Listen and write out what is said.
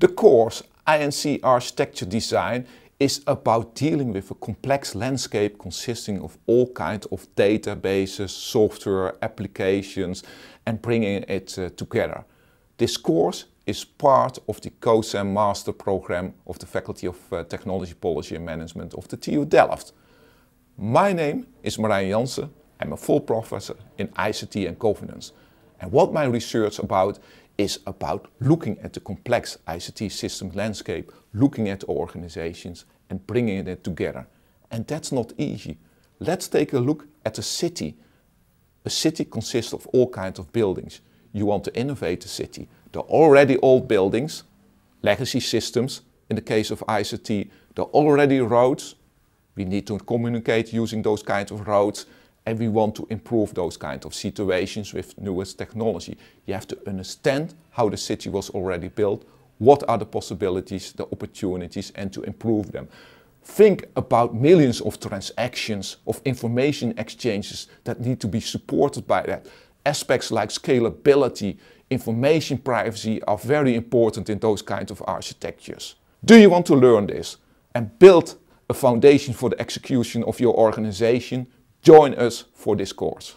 The course INC Architecture Design is about dealing with a complex landscape consisting of all kinds of databases, software, applications and bringing it uh, together. This course is part of the COSAM Master Program of the Faculty of uh, Technology Policy and Management of the TU Delft. My name is Marijn Jansen. I'm a full professor in ICT and governance. And what my research about is about looking at the complex ICT system landscape, looking at organizations and bringing it together. And that's not easy. Let's take a look at a city. A city consists of all kinds of buildings. You want to innovate the city. The are already old buildings, legacy systems. In the case of ICT, the are already roads. We need to communicate using those kinds of roads and we want to improve those kind of situations with newest technology. You have to understand how the city was already built, what are the possibilities, the opportunities, and to improve them. Think about millions of transactions, of information exchanges that need to be supported by that. Aspects like scalability, information privacy are very important in those kinds of architectures. Do you want to learn this and build a foundation for the execution of your organization? Join us for this course.